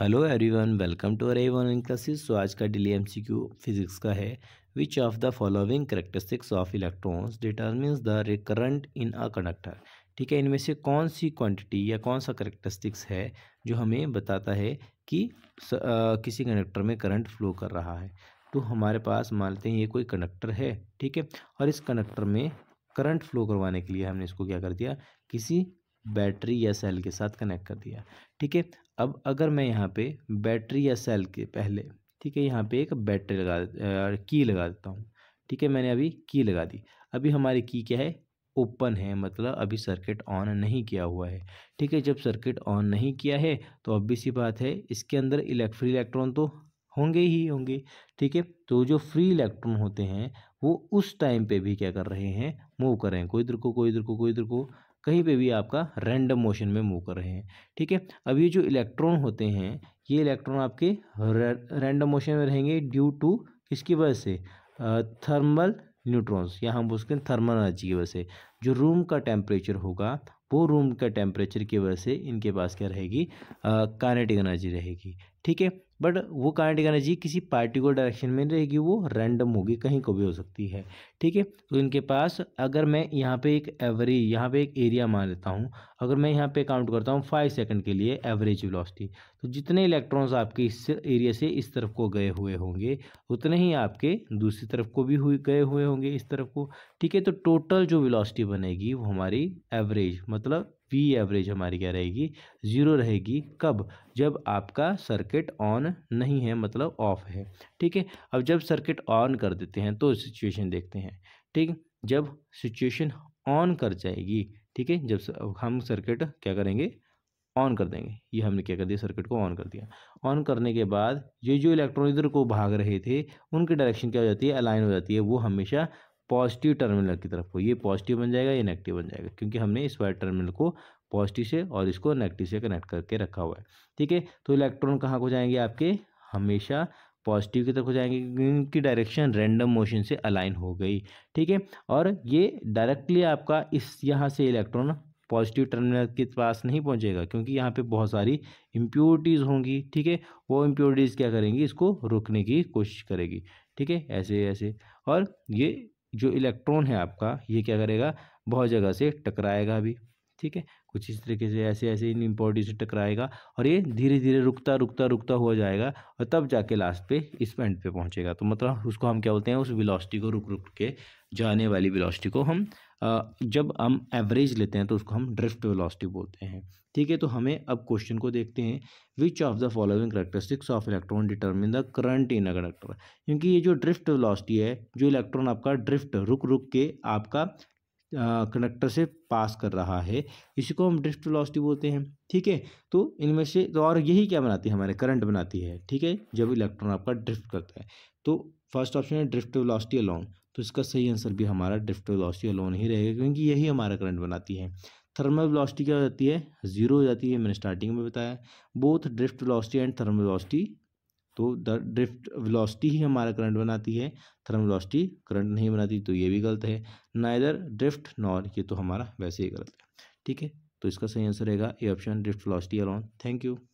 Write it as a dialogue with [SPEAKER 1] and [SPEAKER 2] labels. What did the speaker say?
[SPEAKER 1] hello everyone welcome to our one classes so आज का daily MCQ physics का है which of the following characteristics of electrons determines the current in a conductor ठीक है इनमें से कौन सी क्वांटिटी या कौन सा करेक्टरिस्टिक्स है जो हमें बताता है कि स, आ, किसी कंडक्टर में करंट फ्लो कर रहा है तो हमारे पास मानते हैं ये कोई कंडक्टर है ठीक है और इस कंडक्टर में करंट फ्लो करवाने के लिए हमने इसको क्या कर दिया किसी बैटरी या सेल के साथ कनेक्ट कर दिया ठीक है अब अगर मैं यहाँ पे बैटरी या सेल के पहले ठीक है यहाँ पे एक बैटरी लगा की लगा देता हूँ ठीक है मैंने अभी की लगा दी अभी हमारी की क्या है ओपन है मतलब अभी सर्किट ऑन नहीं किया हुआ है ठीक है जब सर्किट ऑन नहीं किया है तो भी सी बात है इसके अंदर इलेक्ट्री इलेक्ट्रॉन तो होंगे ही होंगे ठीक है तो जो फ्री इलेक्ट्रॉन होते हैं वो उस टाइम पे भी क्या कर रहे हैं मूव कर रहे हैं कोई इधर को कोई इधर को कोई इधर को कहीं पे भी आपका रैंडम मोशन में मूव कर रहे हैं ठीक है अब ये जो इलेक्ट्रॉन होते हैं ये इलेक्ट्रॉन आपके रैंडम मोशन में रहेंगे ड्यू टू किसकी वजह से थर्मल न्यूट्रॉन्स या हम बोलते हैं थर्मल एनर्जी की वजह से जो रूम का टेम्परेचर होगा वो रूम का टेम्परेचर की वजह से इनके पास क्या रहेगी कानेटिक एनर्जी रहेगी ठीक है बट वो काइनेटिक एनर्जी किसी पार्टिकुलर डायरेक्शन में रहेगी वो रैंडम होगी कहीं को भी हो सकती है ठीक है तो इनके पास अगर मैं यहाँ पे एक एवरेज यहाँ पे एक एरिया मान लेता हूँ अगर मैं यहाँ पे काउंट करता हूँ फाइव सेकंड के लिए एवरेज वेलोसिटी तो जितने इलेक्ट्रॉन्स आपके इस एरिया से इस तरफ को गए हुए होंगे उतने ही आपके दूसरी तरफ को भी हुए गए हुए होंगे इस तरफ को ठीक है तो टोटल जो विलॉसिटी बनेगी वो हमारी एवरेज मतलब वी एवरेज हमारी क्या रहेगी ज़ीरो रहेगी कब जब आपका सर्किट ऑन नहीं है मतलब ऑफ है ठीक है अब जब सर्किट ऑन कर देते हैं तो सिचुएशन देखते हैं ठीक जब सिचुएशन ऑन कर जाएगी ठीक है जब हम सर्किट क्या करेंगे ऑन कर देंगे ये हमने क्या कर दिया सर्किट को ऑन कर दिया ऑन करने के बाद ये जो इलेक्ट्रॉन इधर को भाग रहे थे उनकी डायरेक्शन क्या हो जाती है अलाइन हो जाती है वो हमेशा पॉजिटिव टर्मिनल की तरफ हो ये पॉजिटिव बन जाएगा ये नेगेटिव बन जाएगा क्योंकि हमने इस वायर टर्मिनल को पॉजिटिव से और इसको नेगेटिव से कनेक्ट करके रखा हुआ है ठीक है तो इलेक्ट्रॉन कहाँ को जाएंगे आपके हमेशा पॉजिटिव की तरफ हो जाएंगे इनकी डायरेक्शन रैंडम मोशन से अलाइन हो गई ठीक है और ये डायरेक्टली आपका इस यहाँ से इलेक्ट्रॉन पॉजिटिव टर्मिनल के पास नहीं पहुंचेगा क्योंकि यहाँ पे बहुत सारी इम्प्योरिटीज़ होंगी ठीक है वो इम्प्योरिटीज़ क्या करेंगी इसको रोकने की कोशिश करेगी ठीक है ऐसे ऐसे और ये जो इलेक्ट्रॉन है आपका ये क्या करेगा बहुत जगह से टकराएगा भी ठीक है कुछ इस तरीके से ऐसे ऐसे इन इम्पोर्टी से टकराएगा और ये धीरे धीरे रुकता रुकता रुकता हो जाएगा और तब जाके लास्ट पे इस एंड पे पहुंचेगा तो मतलब उसको हम क्या बोलते हैं उस वेलोसिटी को रुक रुक के जाने वाली वेलोसिटी को हम जब हम एवरेज लेते हैं तो उसको हम ड्रिफ्ट वेलोसिटी बोलते हैं ठीक है तो हमें अब क्वेश्चन को देखते हैं which of the following characteristics of electron determine the current in a conductor क्योंकि ये जो ड्रिफ्ट वेलोसिटी है जो इलेक्ट्रॉन आपका ड्रिफ्ट रुक रुक के आपका कंडक्टर से पास कर रहा है इसी को हम ड्रिफ्ट वेलोसिटी बोलते हैं ठीक है तो इनमें से तो और यही क्या बनाती है हमारे करंट बनाती है ठीक है जब इलेक्ट्रॉन आपका ड्रिफ्ट करता है तो फर्स्ट ऑप्शन है ड्रिफ्ट वेलोसिटी अलोन तो इसका सही आंसर भी हमारा ड्रिफ्ट वेलोसिटी अलोन ही रहेगा क्योंकि यही हमारा करंट बनाती है थर्मल वेलोसिटी क्या हो जाती है जीरो हो जाती है मैंने स्टार्टिंग में बताया both drift velocity and thermal velocity तो ड्रिफ्ट वेलोसिटी ही हमारा करंट बनाती है थर्मल वेलोसिटी करंट नहीं बनाती तो ये भी गलत है नाइदर ड्रिफ्ट नॉर ये तो हमारा वैसे ही गलत है ठीक है तो इसका सही आंसर रहेगा A option drift velocity alone thank you